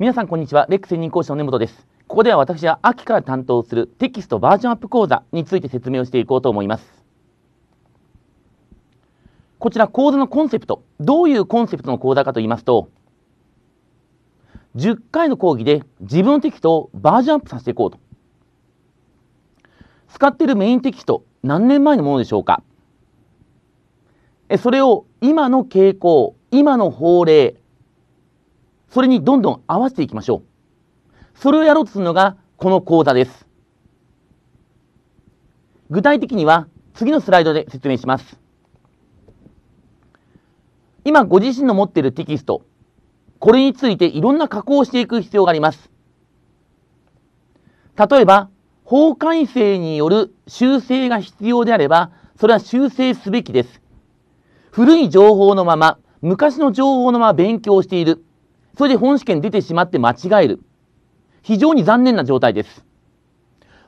皆さんこんにちは。レック専任講師の根本です。ここでは私は秋から担当するテキストバージョンアップ講座について説明をしていこうと思います。こちら講座のコンセプト。どういうコンセプトの講座かと言いますと、10回の講義で自分のテキストをバージョンアップさせていこうと。使っているメインテキスト、何年前のものでしょうかそれを今の傾向、今の法令、それにどんどん合わせていきましょう。それをやろうとするのが、この講座です。具体的には、次のスライドで説明します。今、ご自身の持っているテキスト、これについていろんな加工をしていく必要があります。例えば、法改正による修正が必要であれば、それは修正すべきです。古い情報のまま、昔の情報のまま勉強している。それで本試験出てしまって間違える。非常に残念な状態です。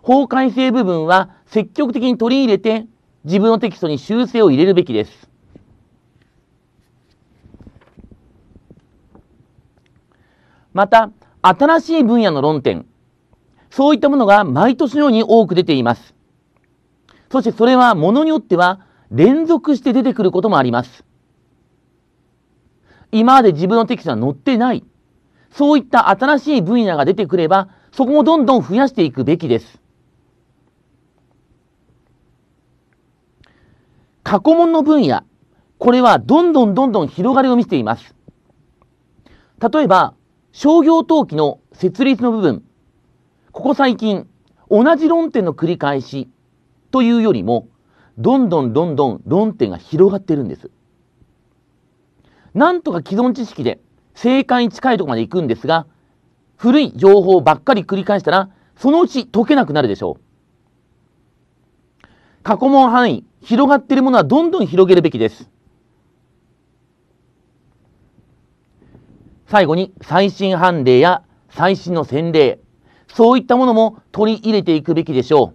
法改正部分は積極的に取り入れて自分のテキストに修正を入れるべきです。また、新しい分野の論点、そういったものが毎年のように多く出ています。そしてそれはものによっては連続して出てくることもあります。今まで自分のテキストは載ってない。そういった新しい分野が出てくれば、そこもどんどん増やしていくべきです。過去問の分野、これはどんどんどんどん広がりを見せています。例えば、商業登記の設立の部分、ここ最近、同じ論点の繰り返しというよりも、どんどんどんどん論点が広がってるんです。なんとか既存知識で正解に近いとこまで行くんですが、古い情報ばっかり繰り返したら、そのうち解けなくなるでしょう。過去問範囲、広がっているものはどんどん広げるべきです。最後に、最新判例や最新の洗礼、そういったものも取り入れていくべきでしょ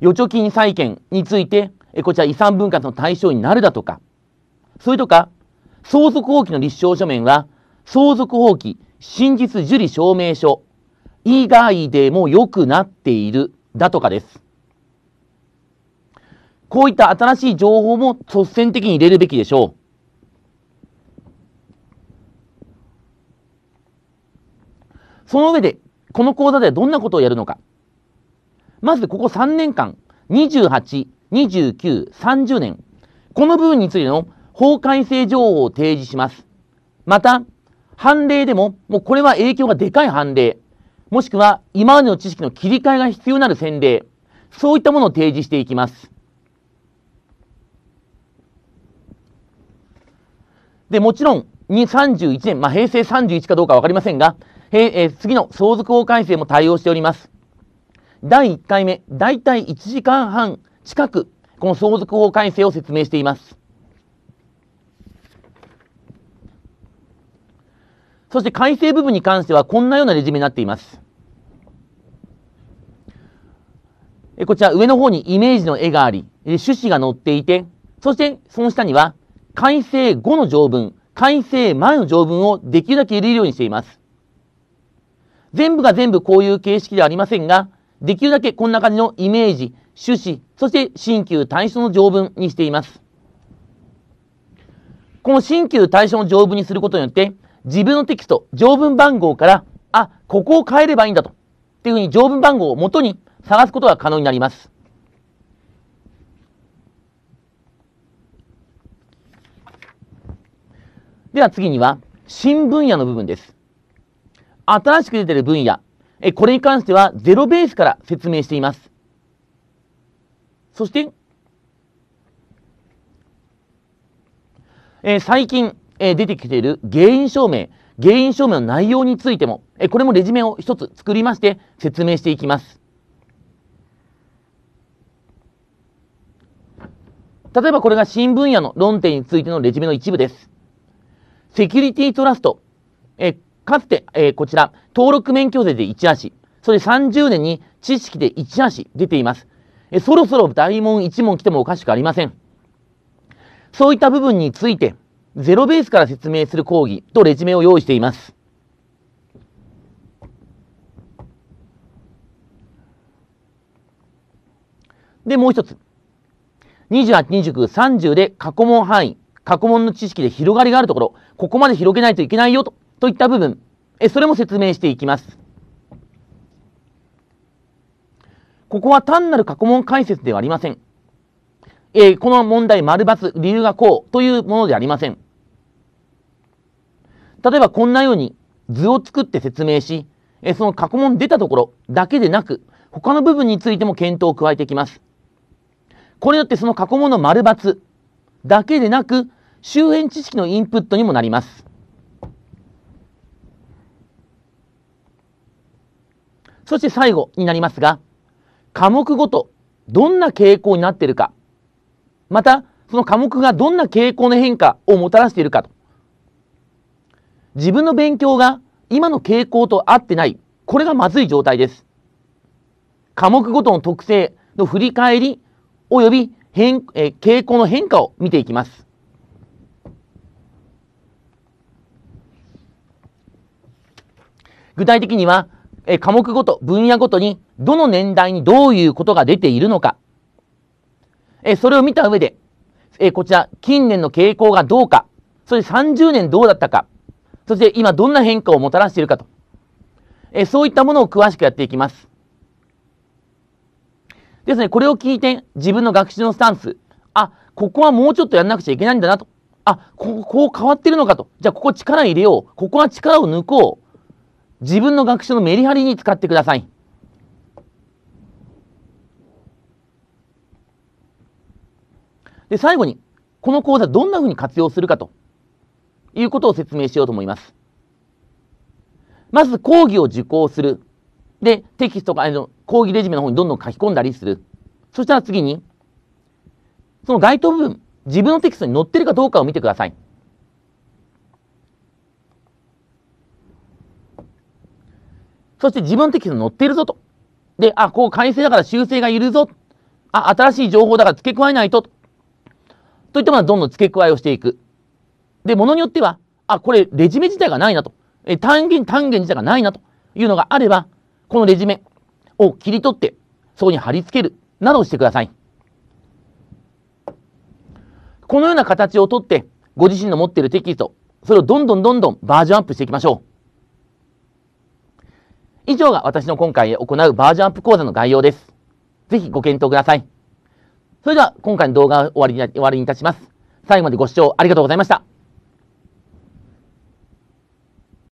う。預貯金債権について、こちら遺産分割の対象になるだとか、それとか、相続放棄の立証書面は、相続放棄、真実受理証明書以外でも良くなっているだとかです。こういった新しい情報も率先的に入れるべきでしょう。その上で、この講座ではどんなことをやるのか。まず、ここ3年間、28、29、30年、この部分についての法改正情報を提示します。また、判例でも、もうこれは影響がでかい判例、もしくは今までの知識の切り替えが必要なる先例、そういったものを提示していきます。で、もちろん、31年、まあ、平成31かどうかわかりませんが、え次の相続法改正も対応しております。第1回目、大体1時間半近く、この相続法改正を説明しています。そして改正部分に関してはこんなようなレジュメになっています。こちら上の方にイメージの絵があり、趣旨が載っていて、そしてその下には改正後の条文、改正前の条文をできるだけ入れるようにしています。全部が全部こういう形式ではありませんが、できるだけこんな感じのイメージ、趣旨、そして新旧対象の条文にしています。この新旧対象の条文にすることによって、自分のテキスト、条文番号から、あ、ここを変えればいいんだと。っていうふうに条文番号をもとに探すことが可能になります。では次には、新分野の部分です。新しく出てる分野、えこれに関してはゼロベースから説明しています。そして、え最近、えー、出てきている原因証明、原因証明の内容についても、えー、これもレジュメを一つ作りまして説明していきます。例えばこれが新分野の論点についてのレジュメの一部です。セキュリティトラスト。えかつて、えー、こちら、登録免許税で1足、それ30年に知識で1足出ています。えそろそろ大問1問来てもおかしくありません。そういった部分について、ゼロベースから説明する講義とレジュメを用意しています。で、もう一つ。28、29、30で過去問範囲、過去問の知識で広がりがあるところ、ここまで広げないといけないよと、といった部分、えそれも説明していきます。ここは単なる過去問解説ではありません。えー、この問題、丸×、理由がこうというものでありません。例えばこんなように図を作って説明し、えその過去問出たところだけでなく、他の部分についても検討を加えていきます。これによってその過去問の丸抜だけでなく、周辺知識のインプットにもなります。そして最後になりますが、科目ごとどんな傾向になっているか、またその科目がどんな傾向の変化をもたらしているかと自分の勉強が今の傾向と合ってない。これがまずい状態です。科目ごとの特性の振り返り及び変、え傾向の変化を見ていきます。具体的には、え科目ごと、分野ごとに、どの年代にどういうことが出ているのか、えそれを見た上で、えこちら、近年の傾向がどうか、それ30年どうだったか、そして今どんな変化をもたらしているかと。えそういったものを詳しくやっていきます。ですね、これを聞いて自分の学習のスタンス、あ、ここはもうちょっとやんなくちゃいけないんだなと。あ、ここ、こう変わってるのかと。じゃあここ力入れよう。ここは力を抜こう。自分の学習のメリハリに使ってください。で、最後に、この講座どんなふうに活用するかと。いうことを説明しようと思います。まず講義を受講する。で、テキストが、あの、講義レジュメの方にどんどん書き込んだりする。そしたら次に、その該当部分、自分のテキストに載ってるかどうかを見てください。そして自分のテキストに載ってるぞと。で、あ、こう改正だから修正がいるぞ。あ、新しい情報だから付け加えないと。といったものはどんどん付け加えをしていく。で、ものによっては、あ、これ、レジュメ自体がないなと。え、単元、単元自体がないなというのがあれば、このレジュメを切り取って、そこに貼り付けるなどしてください。このような形をとって、ご自身の持っているテキスト、それをどんどんどんどんバージョンアップしていきましょう。以上が私の今回行うバージョンアップ講座の概要です。ぜひご検討ください。それでは今回の動画は終わりに終わりにいたします。最後までご視聴ありがとうございました。